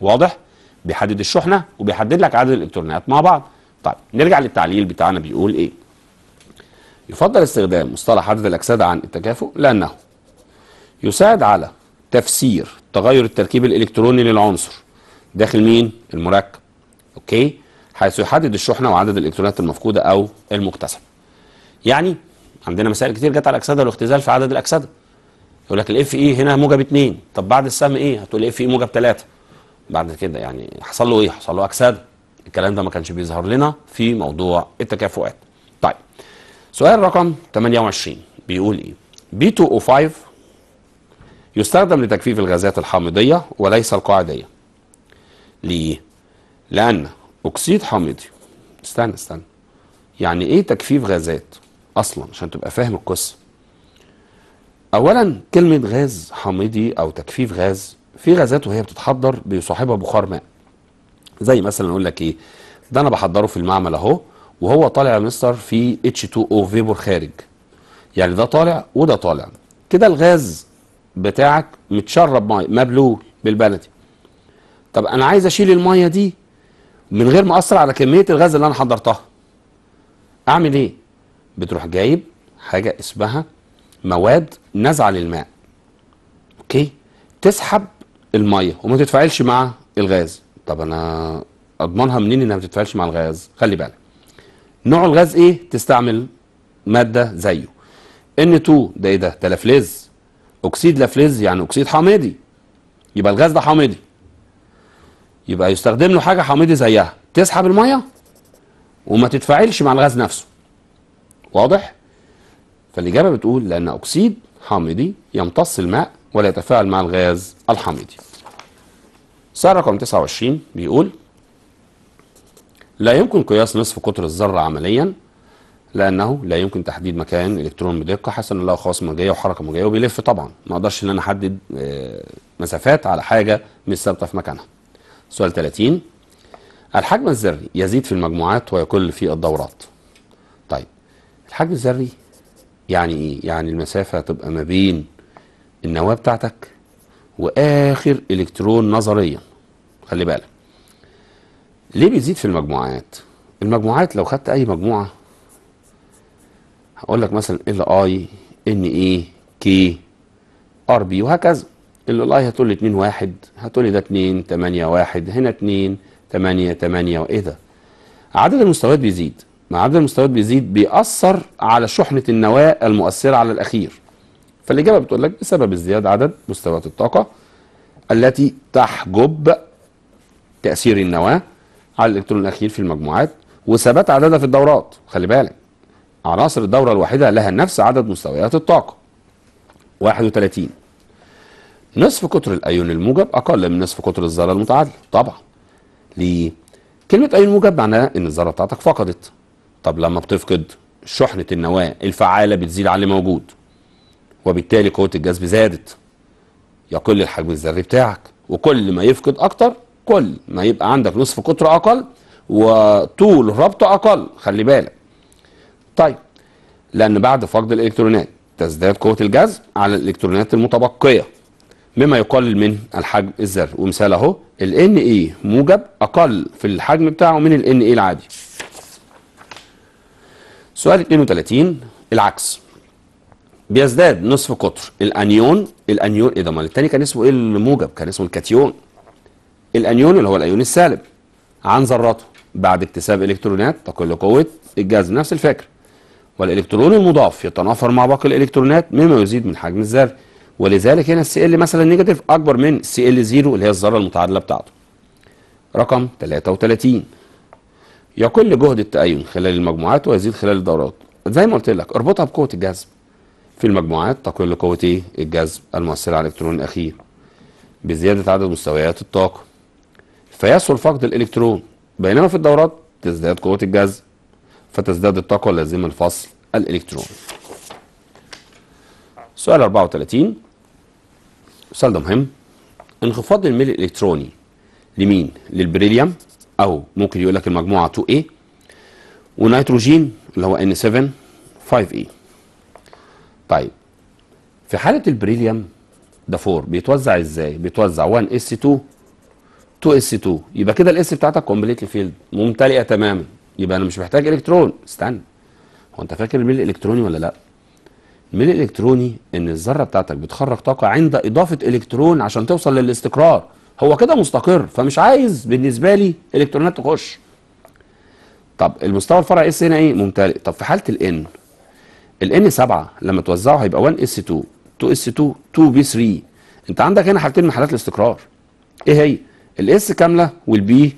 واضح بيحدد الشحنه وبيحدد لك عدد الالكترونات مع بعض طيب نرجع للتعليل بتاعنا بيقول ايه يفضل استخدام مصطلح عدد الأجساد عن التكافؤ لأنه يساعد على تفسير تغير التركيب الإلكتروني للعنصر داخل مين؟ المركب أوكي؟ حيث يحدد الشحنة وعدد الإلكترونات المفقودة أو المكتسبة يعني عندنا مسائل كتير جت على الأكسدة والاختزال في عدد الأكسدة يقول لك الاف اي e هنا موجب 2 طب بعد السهم ايه هتقول الاف اي e موجب 3 بعد كده يعني حصل له ايه حصل له اكسده الكلام ده ما كانش بيظهر لنا في موضوع التكافؤات طيب سؤال رقم 28 بيقول ايه B2O5 يستخدم لتجفيف الغازات الحامضية وليس القاعدية ليه لأن أكسيد حامضي استنى استنى يعني ايه تجفيف غازات اصلا عشان تبقى فاهم القصه اولا كلمه غاز حامضي او تجفيف غاز في غازات وهي بتتحضر بيصاحبها بخار ماء زي مثلا اقول لك ايه ده انا بحضره في المعمل اهو وهو طالع يا مستر في H2O فيبر خارج يعني ده طالع وده طالع كده الغاز بتاعك متشرب ميه مبلول بالبلدي طب انا عايز اشيل الميه دي من غير ما اثر على كميه الغاز اللي انا حضرتها اعمل ايه بتروح جايب حاجه اسمها مواد نازعه للماء اوكي تسحب الميه وما تتفاعلش مع الغاز طب انا اضمنها منين انها ما تتفاعلش مع الغاز خلي بالك نوع الغاز ايه تستعمل ماده زيه ان 2 ده ايه ده ده لافليز اكسيد لافليز يعني اكسيد حامضي يبقى الغاز ده حامضي يبقى يستخدم له حاجه حامضي زيها تسحب الميه وما تتفاعلش مع الغاز نفسه واضح فالاجابه بتقول لان اكسيد حامضي يمتص الماء ولا يتفاعل مع الغاز الحامضي سؤال رقم 29 بيقول لا يمكن قياس نصف قطر الذرة عمليا لأنه لا يمكن تحديد مكان الإلكترون بدقة حسنا له خواص موجية وحركة موجية وبيلف طبعا ما أقدرش إن أنا أحدد آه، مسافات على حاجة مش ثابتة في مكانها. سؤال 30 الحجم الذري يزيد في المجموعات ويقل في الدورات. طيب الحجم الذري يعني إيه؟ يعني المسافة هتبقى ما بين النواة بتاعتك وآخر إلكترون نظريا خلي بالك ليه بيزيد في المجموعات المجموعات لو خدت اي مجموعه هقول لك مثلا ال اي ان اي كي ار بي وهكذا ال اي هتقول لي 2 1 هتقول لي ده 2 8 1 هنا 2 8 8 وايه ده عدد المستويات بيزيد مع عدد المستويات بيزيد بيأثر على شحنة النواة المؤثرة على الأخير فالإجابة بتقول لك بسبب ازدياد عدد مستويات الطاقة التي تحجب تأثير النواة على الالكترون الاخير في المجموعات وثبات عددها في الدورات خلي بالك عناصر الدوره الواحده لها نفس عدد مستويات الطاقه 31 نصف قطر الايون الموجب اقل من نصف قطر الذره المتعادله طبعا ليه كلمه ايون موجب معناها ان الذره بتاعتك فقدت طب لما بتفقد شحنه النواه الفعاله بتزيد على اللي موجود وبالتالي قوه الجذب زادت يقل الحجم الذري بتاعك وكل ما يفقد اكتر كل ما يبقى عندك نصف قطره اقل وطول ربطه اقل خلي بالك طيب لان بعد فقد الالكترونات تزداد قوه الجذب على الالكترونات المتبقيه مما يقلل من الحجم الذري ومثال اهو ال ان اي e موجب اقل في الحجم بتاعه من ال ان اي e العادي سؤال 32 العكس بيزداد نصف قطر الانيون الانيون ايه ده امال التاني كان اسمه ايه الموجب كان اسمه الكاتيون الانيون اللي هو الايون السالب عن ذراته بعد اكتساب الكترونات تقل قوه الجذب نفس الفكره والالكترون المضاف يتنافر مع باقي الالكترونات مما يزيد من حجم الذره ولذلك هنا السي ال مثلا نيجاتيف اكبر من سي ال 0 اللي هي الذره المتعادله بتاعته رقم 33 يقل جهد التأين خلال المجموعات ويزيد خلال الدورات زي ما قلت لك اربطها بقوة الجذب في المجموعات تقل قوة إيه؟ الجذب المؤثرة على الإلكترون الأخير بزيادة عدد مستويات الطاقة فيسهل فقد الالكترون بينما في الدورات تزداد قوة الجذب فتزداد الطاقة اللازمة لفصل الالكترون سؤال 34 السؤال ده مهم انخفاض الميل الالكتروني لمين للبريليوم او ممكن يقول لك المجموعه 2A إيه؟ ونيتروجين اللي هو N7 5 a طيب في حاله البريليوم ده 4 بيتوزع ازاي بيتوزع 1s2 2 اس 2 يبقى كده الاس بتاعتك كومبليتلي فيلد ممتلئه تماما يبقى انا مش محتاج الكترون استنى هو انت فاكر الميل الالكتروني ولا لا الميل الالكتروني ان الذره بتاعتك بتخرج طاقه عند اضافه الكترون عشان توصل للاستقرار هو كده مستقر فمش عايز بالنسبه لي الكترونات تخش طب المستوى الفرع اس هنا ايه ممتلئ طب في حاله الان الان 7 لما توزعه هيبقى 1 اس 2 2 اس 2 2 بي 3 انت عندك هنا حالتين من حالات الاستقرار ايه هي الاس كامله والبي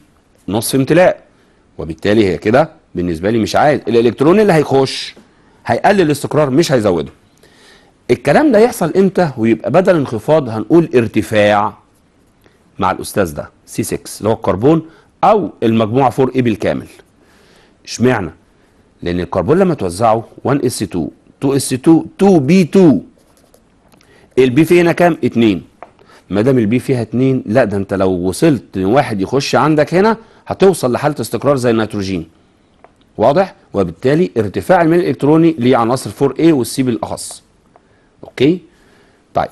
نصف امتلاء وبالتالي هي كده بالنسبه لي مش عايز الالكترون اللي هيخش هيقلل الاستقرار مش هيزوده الكلام ده يحصل امتى ويبقى بدل انخفاض هنقول ارتفاع مع الاستاذ ده سي 6 اللي هو الكربون او المجموعه 4 اي بالكامل اشمعنى لان الكربون لما توزعه 1 اس 2 2 اس 2 2 بي 2 البي في هنا كام 2 ما دام البي فيها اتنين لا ده انت لو وصلت واحد يخش عندك هنا هتوصل لحاله استقرار زي النيتروجين واضح وبالتالي ارتفاع الميل الالكتروني ليه عناصر 4A والسي بالاخص اوكي طيب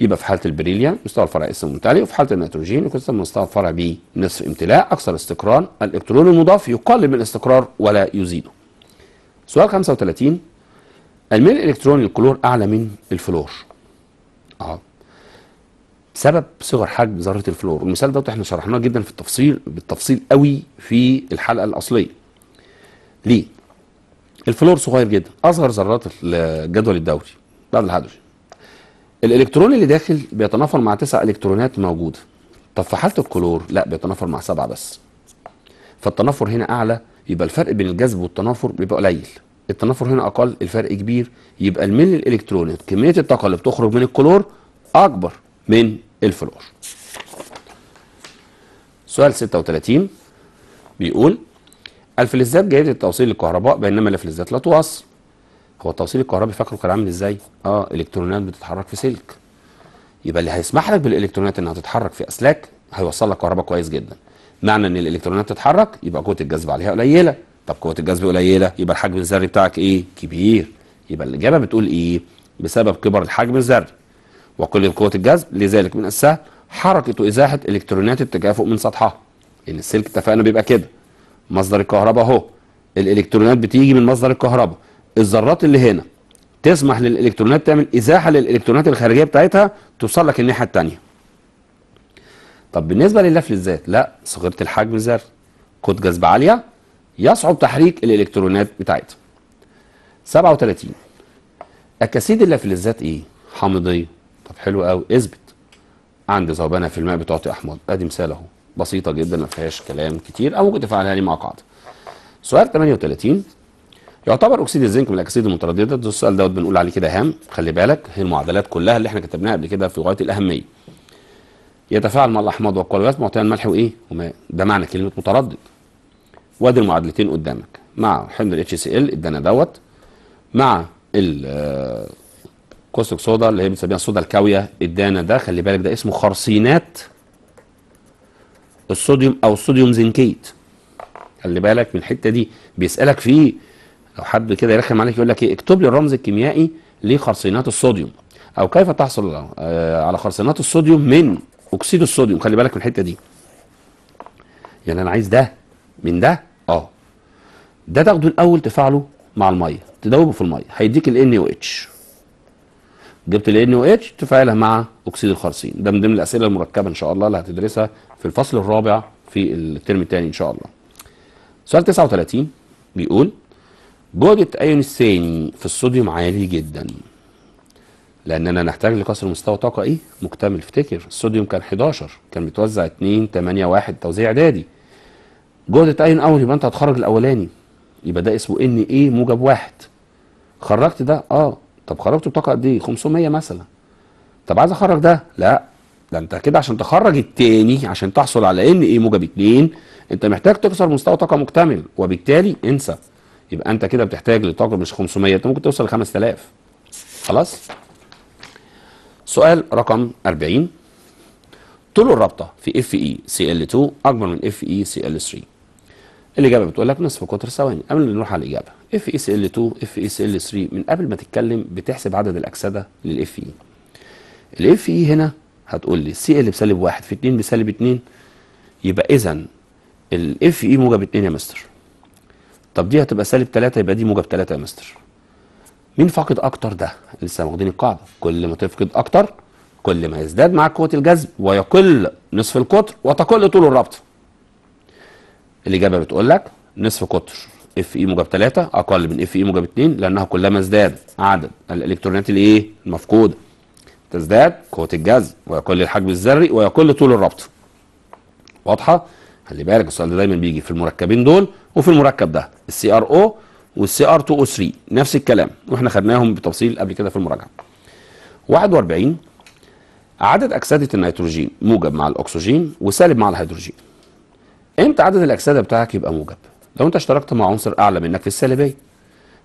يبقى في حاله البريليا مستوى الفرع اس ممتلئ وفي حاله النيتروجين يكون مستوى الفرع بي نصف امتلاء اكثر استقرار الالكترون المضاف يقلل من الاستقرار ولا يزيده سؤال 35 الميل الالكتروني للكلور اعلى من الفلور اه بسبب صغر حجم ذره الفلور المثال دوت احنا شرحناه جدا في التفصيل بالتفصيل قوي في الحلقه الاصليه ليه الفلور صغير جدا اصغر ذرات الجدول الدوري بعد الهيدروجين الالكترون اللي داخل بيتنافر مع تسع الكترونات موجوده طب في حاله الكلور لا بيتنافر مع سبعه بس فالتنافر هنا اعلى يبقى الفرق بين الجذب والتنافر بيبقى قليل التنافر هنا اقل الفرق كبير يبقى الميل الالكتروني كميه الطاقه اللي بتخرج من الكلور اكبر من الفلور سؤال 36 بيقول الفلزات جيدة لتوصيل الكهرباء بينما الفلزات لا توصل هو التوصيل الكهربي فاكره كان عامل ازاي؟ اه الكترونات بتتحرك في سلك يبقى اللي هيسمح لك بالالكترونات انها تتحرك في اسلاك هيوصل لك كهرباء كويس جدا معنى ان الالكترونات تتحرك يبقى قوه الجذب عليها قليله طب قوه الجذب قليله يبقى الحجم الذري بتاعك ايه كبير يبقى الاجابه بتقول ايه بسبب كبر الحجم الذري وقلة قوة الجذب لذلك من السهل حركة إزاحة إلكترونات التكافؤ من سطحها لأن يعني السلك اتفقنا بيبقى كده مصدر الكهرباء أهو الإلكترونات بتيجي من مصدر الكهرباء الذرات اللي هنا تسمح للإلكترونات تعمل إزاحة للإلكترونات الخارجية بتاعتها توصل لك الناحية التانية طب بالنسبة الذات لا صغيرة الحجم الذري قوة جذب عالية يصعب تحريك الإلكترونات بتاعتها 37 أكاسيد اللافلزات إيه؟ حامضية طب حلو قوي اثبت عندي ذوبانه في الماء بتعطي احماض ادي مثال اهو بسيطه جدا ما فيهاش كلام كتير او ممكن تفعلها لي مع قاعده سؤال 38 يعتبر اكسيد الزنك من الاكسيد المتردده السؤال دوت بنقول عليه كده هام خلي بالك هي المعادلات كلها اللي احنا كتبناها قبل كده في غايه الاهميه يتفاعل مع الاحماض والقلوات معطيا الملح وايه وماء ده معنى كلمه متردد وادي المعادلتين قدامك مع حمض ال HCl ادانا دوت مع ال آه، كوستك صودا اللي هي بنسميها الصودا الكاويه ادانا ده خلي بالك ده اسمه خرسينات الصوديوم او الصوديوم زنكيت خلي بالك من الحته دي بيسالك فيه لو حد كده يرخم عليك يقول لك ايه اكتب لي الرمز الكيميائي لخرسينات الصوديوم او كيف تحصل آه، على خرصينات الصوديوم من اكسيد الصوديوم خلي بالك من الحته دي يعني انا عايز ده من ده اه ده تاخده الاول تفعله مع الميه تدوبه في الميه هيديك ال NaOH جبت ال NOH اتش تفاعلها مع اكسيد الخرسين ده من ضمن الاسئله المركبه ان شاء الله اللي هتدرسها في الفصل الرابع في الترم الثاني ان شاء الله سؤال 39 بيقول جودة ايون الثاني في الصوديوم عالي جدا لاننا نحتاج لكسر مستوى طاقه ايه مكتمل افتكر الصوديوم كان 11 كان متوزع 2 8 1 توزيع اعدادي جودة ايون اول يبقى انت هتخرج الاولاني يبقى ده اسمه ان ايه موجب واحد خرجت ده اه طب خرجت بطاقه قد ايه 500 مثلا طب عايز اخرج ده لا ده انت كده عشان تخرج التاني عشان تحصل على ان ايه موجب 2 انت محتاج تكسر مستوى طاقه مكتمل وبالتالي انسى يبقى انت كده بتحتاج لطاقه مش 500 انت ممكن توصل ل 5000 خلاص سؤال رقم 40 طول الرابطه في اف اي سي ال 2 اكبر من اف اي سي ال 3 الإجابة بتقول لك نصف قطر ثواني قبل ما نروح على الإجابة اف اس ال 2 اف اس ال 3 من قبل ما تتكلم بتحسب عدد الأكسدة للاف اي e. الاف اي e هنا هتقول لي سي ال بسالب 1 في 2 بسالب 2 يبقى إذا الاف اي موجب 2 يا مستر طب دي هتبقى سالب 3 يبقى دي موجب 3 يا مستر مين فاقد أكتر ده؟ لسه واخدين القاعدة كل ما تفقد أكتر كل ما يزداد معاك قوة الجذب ويقل نصف القطر وتقل طول الرابطة الإجابة بتقول لك نصف قطر اف اي موجب 3 اقل من اف اي موجب 2 لانها كلما ازداد عدد الالكترونات الايه المفقوده تزداد قوه الجذب ويقل الحجم الذري ويقل طول الربط واضحه خلي بالك السؤال ده دايما بيجي في المركبين دول وفي المركب ده السي ار او والسي ار 2 او 3 نفس الكلام واحنا خدناهم بتفصيل قبل كده في المراجعه 41 عدد اكسده النيتروجين موجب مع الاكسجين وسالب مع الهيدروجين امتى عدد الاكسده بتاعك يبقى موجب لو انت اشتركت مع عنصر اعلى منك في السالبيه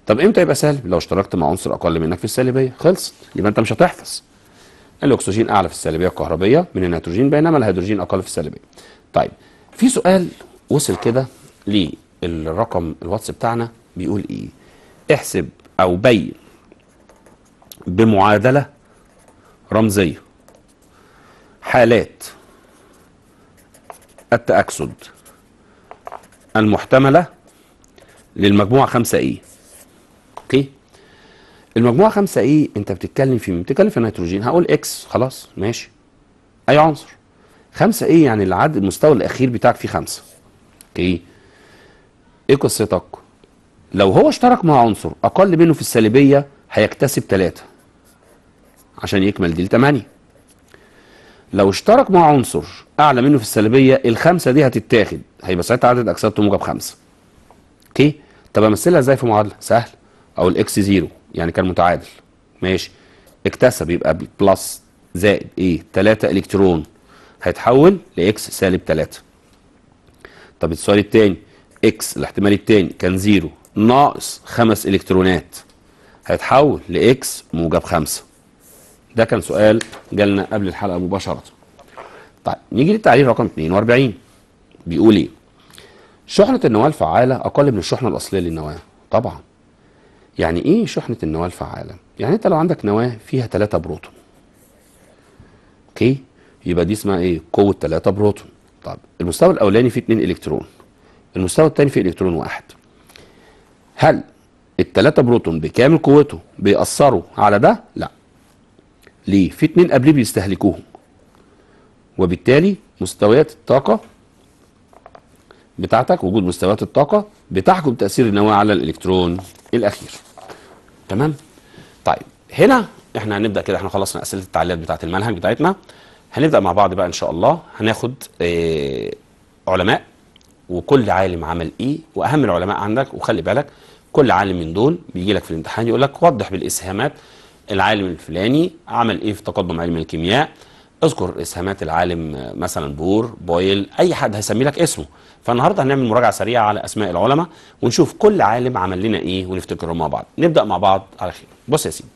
طب امتى يبقى سالب لو اشتركت مع عنصر اقل منك في السالبيه خلص يبقى انت مش هتحفظ الاكسجين اعلى في السالبيه الكهربيه من النيتروجين بينما الهيدروجين اقل في السالبيه طيب في سؤال وصل كده للرقم الواتس بتاعنا بيقول ايه احسب او بين بمعادله رمزيه حالات التأكسد المحتملة للمجموعة 5 اي e. اوكي المجموعة 5 اي e انت بتتكلم في مين بتتكلم في النيتروجين هقول اكس خلاص ماشي اي عنصر 5 اي e يعني العدد المستوى الاخير بتاعك فيه 5 اوكي ايه قصتك لو هو اشترك مع عنصر اقل منه في السالبية هيكتسب 3 عشان يكمل دي ل 8 لو اشترك مع عنصر اعلى منه في السلبيه الخمسه دي هتتاخد هيبقى ساعتها عدد اكسده موجب خمسه اوكي طب امثلها ازاي في معادله سهل او الاكس زيرو يعني كان متعادل ماشي اكتسب يبقى بلس زائد ايه 3 الكترون هيتحول لاكس سالب 3 طب السؤال الثاني اكس الاحتمال الثاني كان زيرو ناقص خمس الكترونات هيتحول لاكس موجب خمسه. ده كان سؤال جالنا قبل الحلقه مباشره طيب نيجي للتعليل رقم 42 بيقول ايه شحنه النواه الفعاله اقل من الشحنه الاصليه للنواه طبعا يعني ايه شحنه النواه الفعاله يعني انت لو عندك نواه فيها 3 بروتون اوكي يبقى دي اسمها ايه قوه 3 بروتون طب المستوى الاولاني فيه 2 الكترون المستوى الثاني فيه الكترون واحد هل 3 بروتون بكامل قوته بيأثروا على ده لا ليه في اتنين قبليه بيستهلكوهم وبالتالي مستويات الطاقة بتاعتك وجود مستويات الطاقة بتحكم تأثير النواة على الإلكترون الأخير تمام طيب هنا احنا هنبدأ كده احنا خلصنا أسئلة التعليقات بتاعة المنهج بتاعتنا هنبدأ مع بعض بقى إن شاء الله هناخد اه علماء وكل عالم عمل إيه وأهم العلماء عندك وخلي بالك كل عالم من دول بيجي لك في الامتحان يقول لك وضح بالإسهامات العالم الفلاني عمل ايه في تقدم علم الكيمياء اذكر اسهامات العالم مثلا بور بويل اي حد هيسمي لك اسمه فالنهارده هنعمل مراجعه سريعه على اسماء العلماء ونشوف كل عالم عمل لنا ايه ونفتكرهم مع بعض نبدا مع بعض على خير بص يا سيدي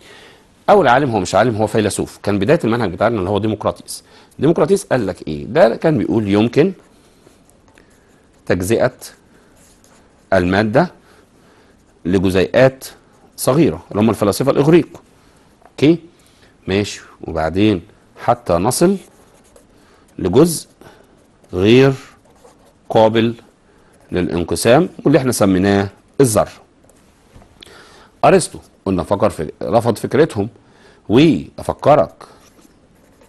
اول عالم هو مش عالم هو فيلسوف كان بدايه المنهج بتاعنا اللي هو ديمقراطيس ديمقراطيس قال لك ايه ده كان بيقول يمكن تجزئه الماده لجزيئات صغيره اللي هم الفلاسفه الاغريق اوكي ماشي وبعدين حتى نصل لجزء غير قابل للانقسام واللي احنا سميناه الذر ارسطو قلنا فكر في رفض فكرتهم وافكرك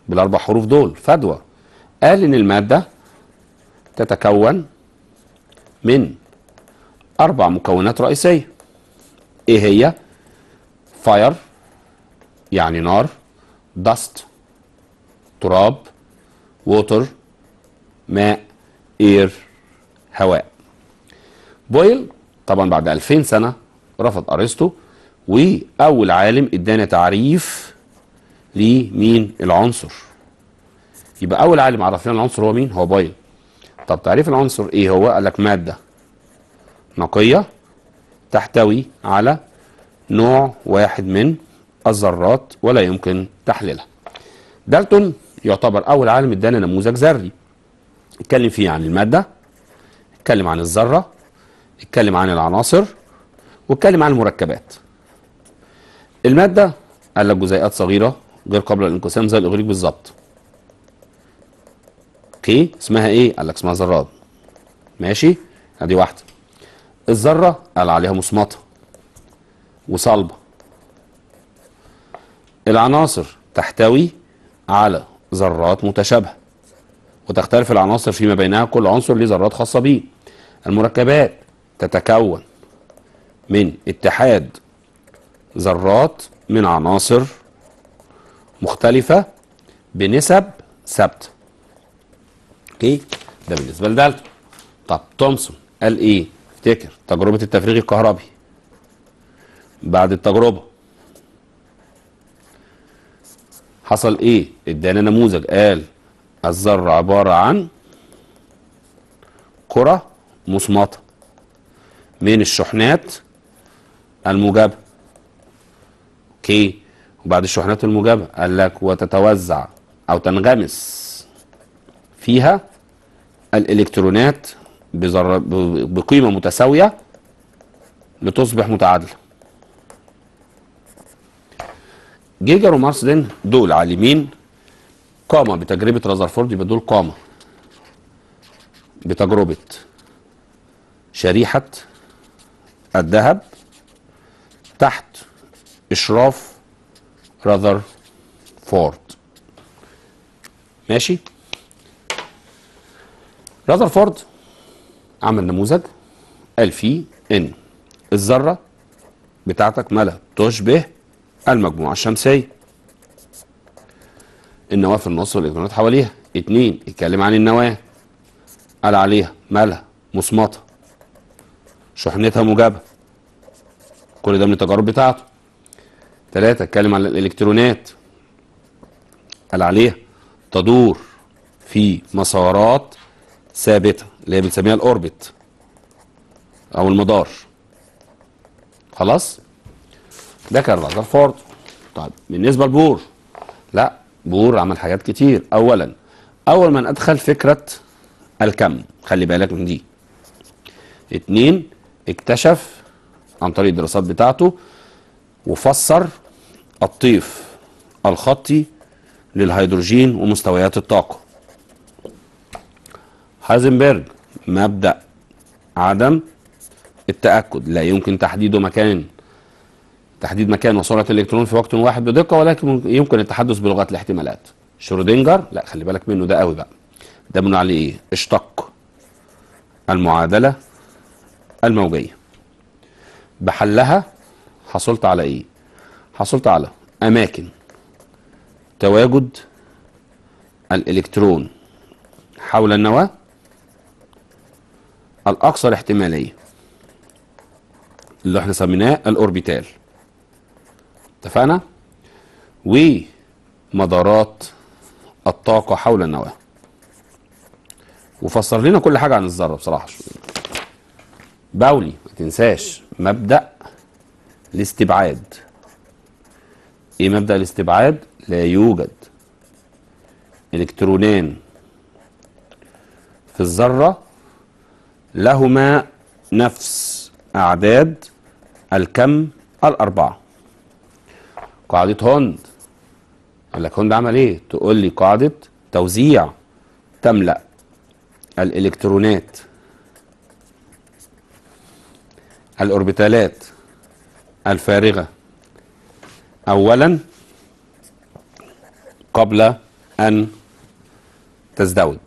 بالاربع حروف دول فدوى قال ان الماده تتكون من اربع مكونات رئيسيه ايه هي فاير يعني نار دست تراب ووتر ماء اير هواء بويل طبعا بعد 2000 سنة رفض أرسطو وأول عالم ادانا تعريف لمين العنصر يبقى أول عالم عرفنا العنصر هو مين؟ هو بويل طب تعريف العنصر إيه هو؟ قال لك مادة نقية تحتوي على نوع واحد من الذرات ولا يمكن تحليلها دالتون يعتبر أول عالم ادانا نموذج ذري اتكلم فيه عن المادة اتكلم عن الذرة اتكلم عن العناصر واتكلم عن المركبات المادة قال لك جزيئات صغيرة غير قابلة للانقسام زي الإغريق بالظبط اوكي اسمها ايه؟ قال لك اسمها ذرات ماشي؟ ادي واحدة الذرة قال عليها مصمطة وصلبة العناصر تحتوي على ذرات متشابهة وتختلف العناصر فيما بينها كل عنصر له ذرات خاصة به المركبات تتكون من اتحاد ذرات من عناصر مختلفة بنسب ثابتة اوكي ده بالنسبة لدالتون طب تومسون قال ايه افتكر تجربة التفريغ الكهربي بعد التجربة حصل ايه ادانا نموذج قال الذرة عبارة عن كرة مصمطة من الشحنات الموجبة اوكي وبعد الشحنات الموجبة قال لك وتتوزع او تنغمس فيها الالكترونات بقيمة متساوية لتصبح متعادله جيجر ومارسلين دول على اليمين قامة بتجربة رازرفورد يبقى دول قامة بتجربة شريحة الذهب تحت إشراف فورد ماشي راذرفورد عمل نموذج قال فيه إن الذرة بتاعتك ما لا تشبه المجموعة الشمسية النواة في النص والإلكترونات حواليها اتنين اتكلم عن النواة قال عليها مالها مصمطة شحنتها موجبة كل ده من التجارب بتاعته تلاتة اتكلم عن الإلكترونات قال عليها تدور في مسارات ثابتة اللي هي بنسميها الأوربت أو المدار خلاص ده كان رازرفورد طيب بالنسبه لبور لا بور عمل حاجات كتير اولا اول من ادخل فكره الكم خلي بالك من دي اتنين اكتشف عن طريق الدراسات بتاعته وفسر الطيف الخطي للهيدروجين ومستويات الطاقة هايزنبرج مبدأ عدم التأكد لا يمكن تحديده مكان تحديد مكان وسرعة الإلكترون في وقت واحد بدقة ولكن يمكن التحدث بلغات الاحتمالات شرودنجر لا خلي بالك منه ده قوي بقى ده بنقول عليه إيه اشتق المعادلة الموجية بحلها حصلت على إيه حصلت على أماكن تواجد الإلكترون حول النواة الأكثر احتمالية اللي احنا سميناه الأوربيتال اتفقنا ومدارات الطاقة حول النواة وفسر لنا كل حاجة عن الذرة بصراحة باولي ما تنساش مبدأ الاستبعاد ايه مبدأ الاستبعاد لا يوجد الكترونان في الذرة لهما نفس أعداد الكم الأربعة قاعدة هوند يقول لك هوند عمل ايه تقول لي قاعدة توزيع تملأ الالكترونات الأوربيتالات الفارغة أولا قبل أن تزدوج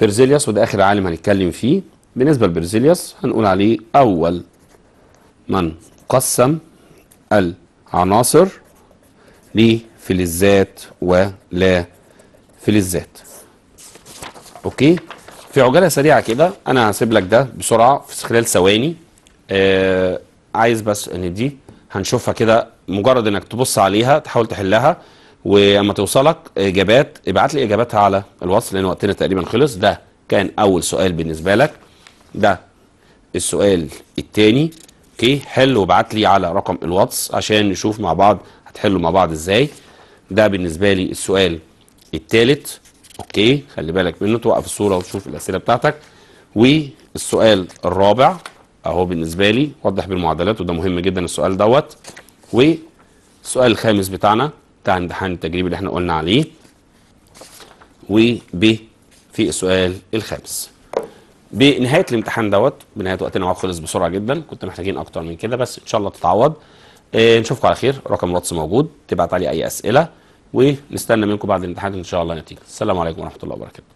برزيليوس وده آخر عالم هنتكلم فيه بالنسبة لبرزيليوس هنقول عليه أول من قسم العناصر لفلزات ولا فلزات أوكي في عجالة سريعة كده أنا هسيب لك ده بسرعة في خلال ثواني آه عايز بس إن دي هنشوفها كده مجرد إنك تبص عليها تحاول تحلها واما توصلك اجابات ابعت لي اجاباتها على الوصف لان وقتنا تقريبا خلص ده كان اول سؤال بالنسبه لك ده السؤال التاني اوكي حل وابعت لي على رقم الواتس عشان نشوف مع بعض هتحلوا مع بعض ازاي ده بالنسبه لي السؤال التالت اوكي خلي بالك منه توقف الصوره وتشوف الاسئله بتاعتك والسؤال الرابع اهو بالنسبه لي وضح بالمعادلات وده مهم جدا السؤال دوت والسؤال الخامس بتاعنا بتاع امتحان التجريبي اللي احنا قلنا عليه وب في السؤال الخامس بنهايه الامتحان دوت بنهايه وقتنا خلص بسرعه جدا كنت محتاجين اكتر من كده بس ان شاء الله تتعوض آه نشوفكم على خير رقم الواتس موجود تبعت عليه اي اسئله ونستنى منكم بعد الامتحان ان شاء الله نتيجه السلام عليكم ورحمه الله وبركاته